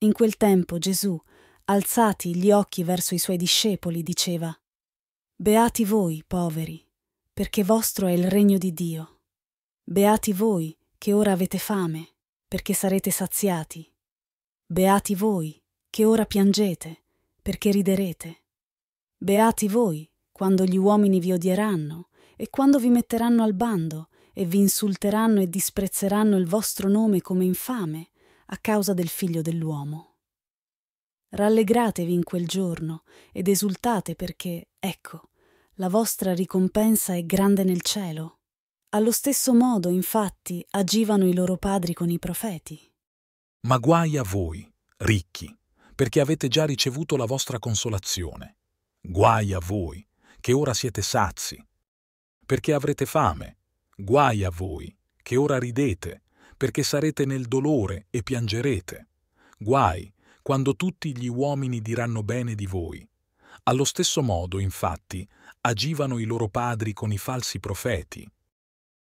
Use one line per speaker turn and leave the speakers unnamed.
In quel tempo Gesù, alzati gli occhi verso i suoi discepoli, diceva, Beati voi, poveri, perché vostro è il regno di Dio. Beati voi, che ora avete fame, perché sarete saziati. Beati voi, che ora piangete, perché riderete. Beati voi, quando gli uomini vi odieranno, e quando vi metteranno al bando, e vi insulteranno e disprezzeranno il vostro nome come infame, a causa del figlio dell'uomo. Rallegratevi in quel giorno ed esultate perché, ecco, la vostra ricompensa è grande nel cielo. Allo stesso modo, infatti, agivano i loro padri con i profeti.
Ma guai a voi, ricchi, perché avete già ricevuto la vostra consolazione. Guai a voi, che ora siete sazi, perché avrete fame. Guai a voi, che ora ridete, perché sarete nel dolore e piangerete. Guai, quando tutti gli uomini diranno bene di voi. Allo stesso modo, infatti, agivano i loro padri con i falsi profeti,